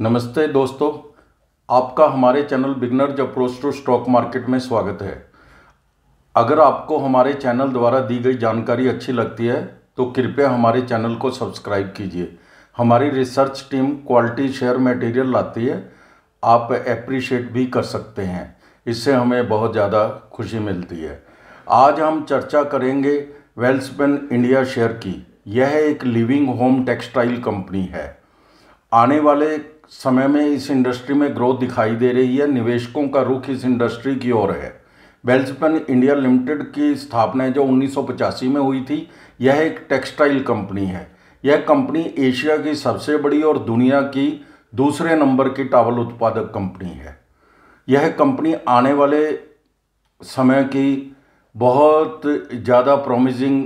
नमस्ते दोस्तों आपका हमारे channel beginner approach to stock market में स्वागत है अगर आपको हमारे चैनल द्वारा दी गई जानकारी अच्छी लगती है तो कृपया हमारे चैनल को सब्सक्राइब कीजिए हमारी research team quality share material लाती है आप अप्रिशिएट भी कर सकते हैं इससे हमें बहुत ज़्यादा खुशी मिलती है आज हम चर्चा करेंगे वेल्सपेन इंडिया शेयर की यह एक लिविंग होम टेक्सटाइल कंपनी है आने वाले समय में इस इंडस्ट्री में ग्रोथ दिखाई दे रही है निवेशकों का रुख इस इंडस्ट्री की ओर है वेल्सपन इंडिया लिमिटेड की स्थापना जो उन्नीस में हुई थी यह एक टेक्सटाइल कंपनी है यह कंपनी एशिया की सबसे बड़ी और दुनिया की दूसरे नंबर की टावल उत्पादक कंपनी है यह कंपनी आने वाले समय की बहुत ज़्यादा प्रोमिजिंग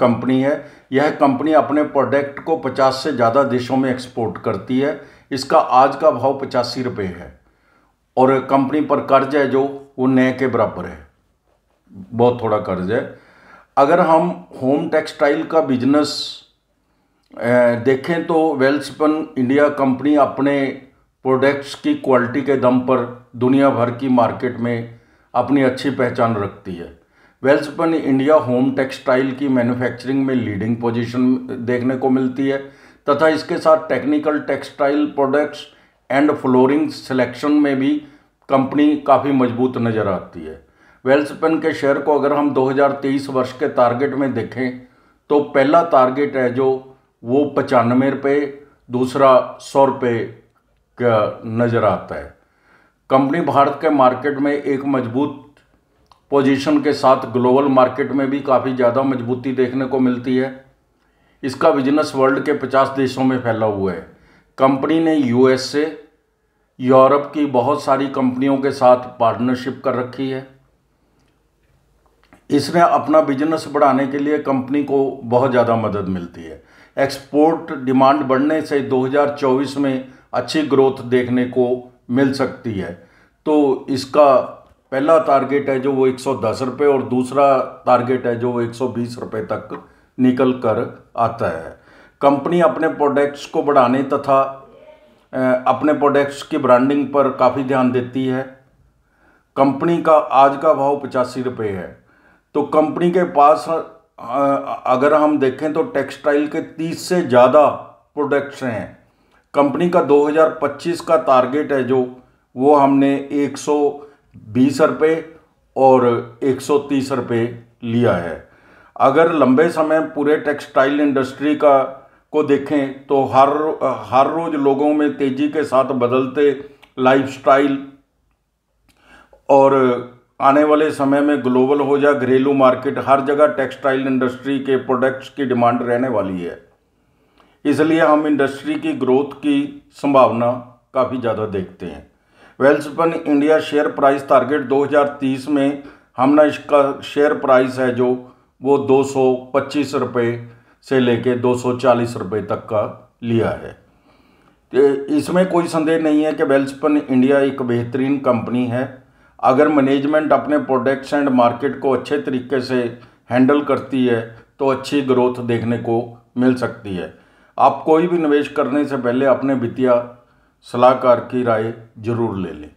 कंपनी है यह कंपनी अपने प्रोडक्ट को 50 से ज़्यादा देशों में एक्सपोर्ट करती है इसका आज का भाव पचासी रुपये है और कंपनी पर कर्ज है जो वो नए के बराबर है बहुत थोड़ा कर्ज है अगर हम होम टेक्सटाइल का बिजनेस देखें तो वेल्सपन इंडिया कंपनी अपने प्रोडक्ट्स की क्वालिटी के दम पर दुनिया भर की मार्केट में अपनी अच्छी पहचान रखती है वेल्सपन इंडिया होम टेक्सटाइल की मैन्युफैक्चरिंग में लीडिंग पोजीशन देखने को मिलती है तथा इसके साथ technical textile products and flooring selection में भी कंपनी काफ़ी मजबूत नज़र आती है वेल्सपन के शेयर को अगर हम 2023 वर्ष के टारगेट में देखें तो पहला टारगेट है जो वो पचानवे रुपये दूसरा सौ रुपये का नज़र आता है कंपनी भारत के मार्केट में एक मजबूत पोजीशन के साथ ग्लोबल मार्केट में भी काफ़ी ज़्यादा मजबूती देखने को मिलती है इसका बिजनेस वर्ल्ड के 50 देशों में फैला हुआ है कंपनी ने यू यूरोप की बहुत सारी कंपनियों के साथ पार्टनरशिप कर रखी है इसने अपना बिजनेस बढ़ाने के लिए कंपनी को बहुत ज़्यादा मदद मिलती है एक्सपोर्ट डिमांड बढ़ने से 2024 में अच्छी ग्रोथ देखने को मिल सकती है तो इसका पहला टारगेट है जो वो एक रुपए और दूसरा टारगेट है जो वो एक रुपए तक निकल कर आता है कंपनी अपने प्रोडक्ट्स को बढ़ाने तथा अपने प्रोडक्ट्स की ब्रांडिंग पर काफ़ी ध्यान देती है कंपनी का आज का भाव पचासी रुपये है तो कंपनी के पास अगर हम देखें तो टेक्सटाइल के तीस से ज़्यादा प्रोडक्ट्स हैं कंपनी का 2025 का टारगेट है जो वो हमने एक सौ बीस रुपये और एक सौ तीस रुपये लिया है अगर लंबे समय पूरे टेक्सटाइल इंडस्ट्री का को देखें तो हर हर रोज लोगों में तेज़ी के साथ बदलते लाइफस्टाइल और आने वाले समय में ग्लोबल हो जाए घरेलू मार्केट हर जगह टेक्सटाइल इंडस्ट्री के प्रोडक्ट्स की डिमांड रहने वाली है इसलिए हम इंडस्ट्री की ग्रोथ की संभावना काफ़ी ज़्यादा देखते हैं Welspun India share price target 2030 में हमने इसका शेयर प्राइस है जो वो दो रुपए से लेके दो रुपए तक का लिया है तो इसमें कोई संदेह नहीं है कि वेल्सपन इंडिया एक बेहतरीन कंपनी है अगर मैनेजमेंट अपने प्रोडक्ट्स एंड मार्केट को अच्छे तरीके से हैंडल करती है तो अच्छी ग्रोथ देखने को मिल सकती है आप कोई भी निवेश करने से पहले अपने वित्तीय सलाहकार की राय जरूर ले लें